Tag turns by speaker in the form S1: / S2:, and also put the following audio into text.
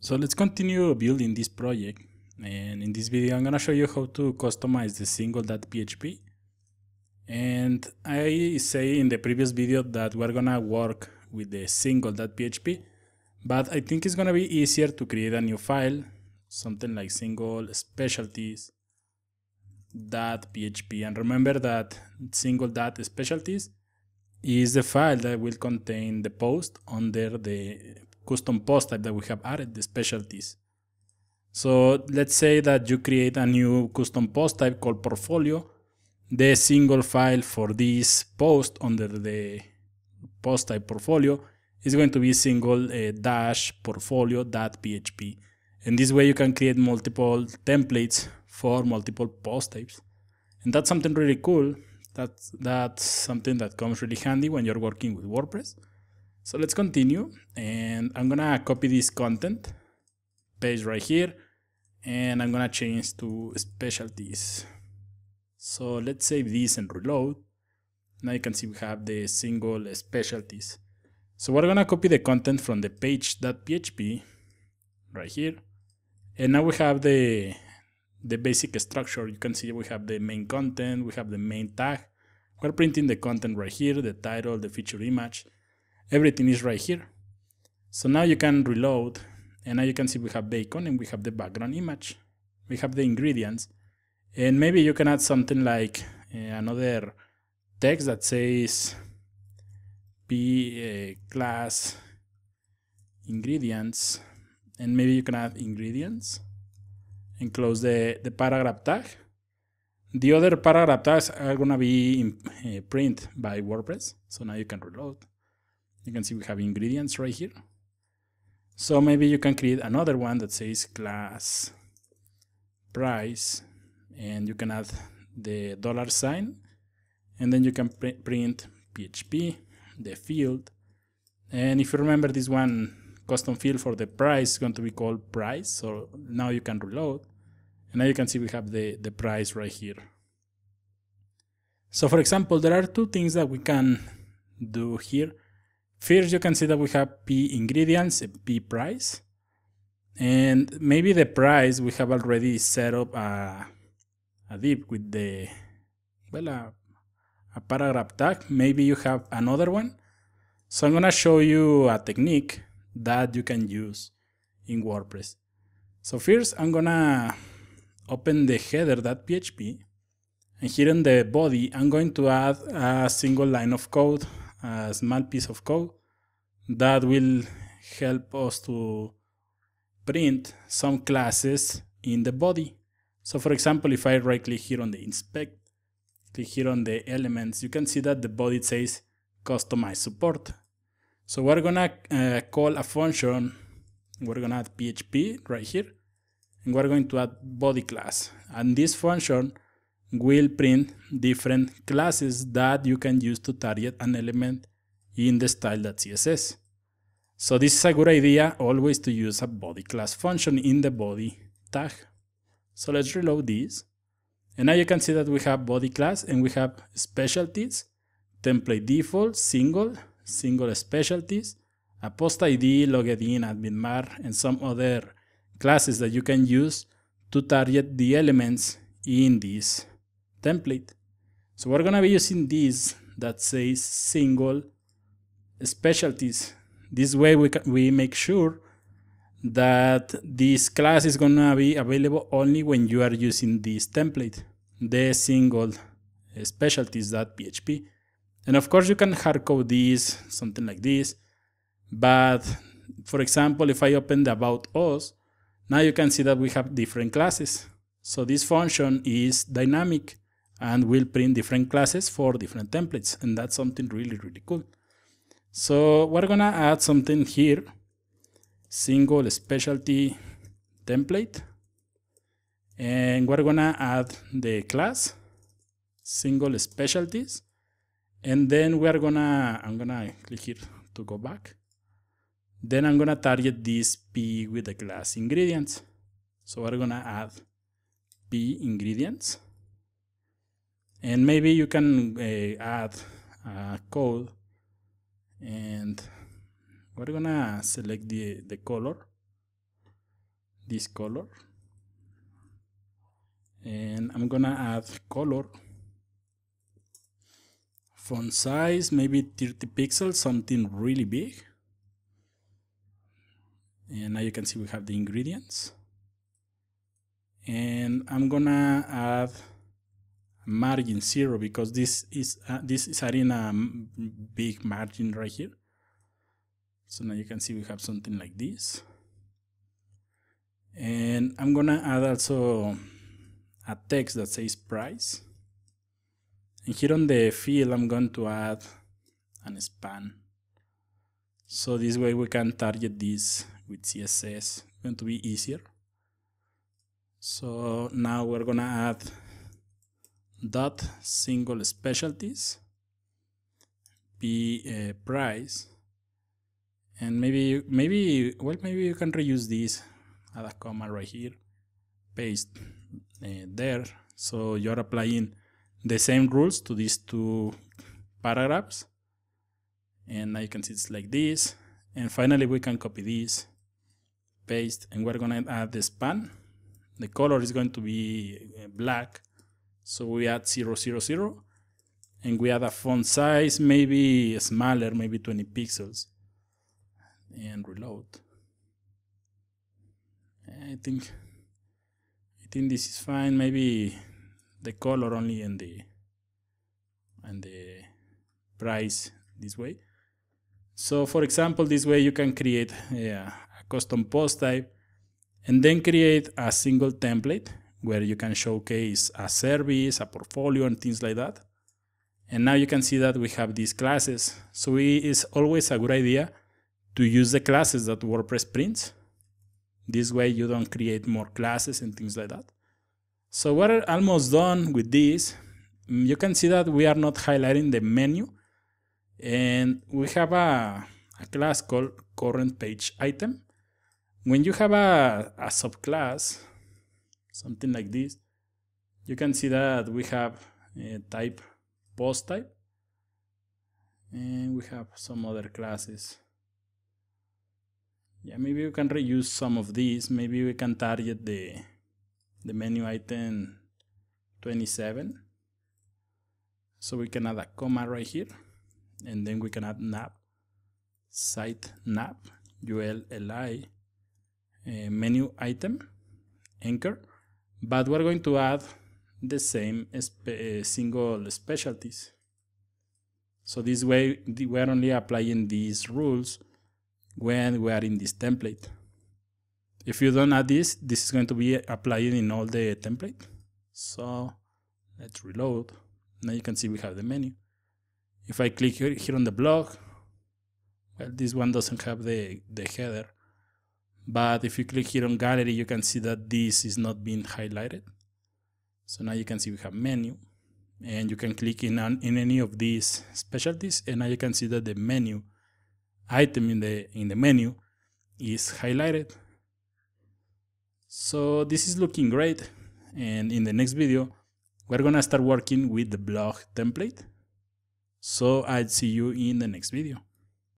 S1: So let's continue building this project and in this video I'm gonna show you how to customize the single.php and I say in the previous video that we're gonna work with the single.php but I think it's gonna be easier to create a new file something like single specialties dot php and remember that single dot specialties is the file that will contain the post under the custom post type that we have added, the specialties. So let's say that you create a new custom post type called portfolio. The single file for this post under the post type portfolio is going to be single uh, dash php. And this way you can create multiple templates for multiple post types. And that's something really cool. That's, that's something that comes really handy when you're working with WordPress. So let's continue and I'm gonna copy this content, paste right here, and I'm gonna change to specialties. So let's save this and reload. Now you can see we have the single specialties. So we're gonna copy the content from the page.php right here. And now we have the, the basic structure. You can see we have the main content, we have the main tag. We're printing the content right here, the title, the feature image, everything is right here. So now you can reload and now you can see we have bacon and we have the background image. We have the ingredients and maybe you can add something like uh, another text that says P uh, eh, class ingredients and maybe you can add ingredients and close the, the paragraph tag. The other paragraph tags are going to be in uh, print by WordPress. So now you can reload. You can see we have ingredients right here. So maybe you can create another one that says class price and you can add the dollar sign and then you can pr print PHP, the field. And if you remember this one custom field for the price is going to be called price. So now you can reload and now you can see we have the, the price right here. So for example, there are two things that we can do here. First, you can see that we have P ingredients, P price. And maybe the price, we have already set up a, a div with the, well, a, a paragraph tag. Maybe you have another one. So I'm gonna show you a technique that you can use in WordPress. So first I'm gonna open the header.php and here in the body I'm going to add a single line of code a small piece of code that will help us to print some classes in the body. So for example, if I right click here on the inspect, click here on the elements, you can see that the body says customize support. So we're gonna uh, call a function, we're gonna add PHP right here, and we're going to add body class. And this function will print different classes that you can use to target an element in the style.css. So this is a good idea always to use a body class function in the body tag. So let's reload this. And now you can see that we have body class and we have specialties, template default, single, single specialties, a post ID, logged in, admin mar, and some other classes that you can use to target the elements in this template. So we're gonna be using this that says single specialties. This way we, can we make sure that this class is gonna be available only when you are using this template, the single specialties.php. And of course you can hardcode this, something like this, but for example, if I open the about us, now you can see that we have different classes. So this function is dynamic and we'll print different classes for different templates and that's something really really cool so we're gonna add something here single specialty template and we're gonna add the class single specialties and then we're gonna i'm gonna click here to go back then i'm gonna target this p with the class ingredients so we're gonna add p ingredients and maybe you can uh, add a code and we're gonna select the, the color this color and I'm gonna add color font size maybe 30 pixels something really big and now you can see we have the ingredients and I'm gonna add margin zero because this is uh, this is adding a mm, big margin right here. So now you can see we have something like this. And I'm gonna add also a text that says price. And here on the field, I'm going to add an span. So this way we can target this with CSS. It's going to be easier. So now we're gonna add dot single specialties be a price and maybe maybe well maybe you can reuse this add a comma right here paste uh, there so you're applying the same rules to these two paragraphs and now you can see it's like this and finally we can copy this paste and we're gonna add the span the color is going to be eh, black so we add 000 and we add a font size maybe smaller, maybe 20 pixels. And reload. I think I think this is fine. Maybe the color only and the and the price this way. So for example, this way you can create a, a custom post type and then create a single template where you can showcase a service, a portfolio, and things like that. And now you can see that we have these classes. So it is always a good idea to use the classes that WordPress prints. This way you don't create more classes and things like that. So we're almost done with this. Mm, you can see that we are not highlighting the menu. And we have a, a class called current page item. When you have a, a subclass, something like this you can see that we have a uh, type post type and we have some other classes yeah maybe we can reuse some of these maybe we can target the the menu item 27 so we can add a comma right here and then we can add nap site nap ulli uh, menu item anchor but we're going to add the same spe eh, single specialties. So this way, we're only applying these rules when we are in this template. If you don't add this, this is going to be applied in all the template. So let's reload. Now you can see we have the menu. If I click here, here on the block, well, this one doesn't have the, the header. But if you click here on gallery, you can see that this is not being highlighted. So now you can see we have menu and you can click in, an, in any of these specialties. And now you can see that the menu item in the, in the menu is highlighted. So this is looking great. And in the next video, we're gonna start working with the blog template. So I'll see you in the next video.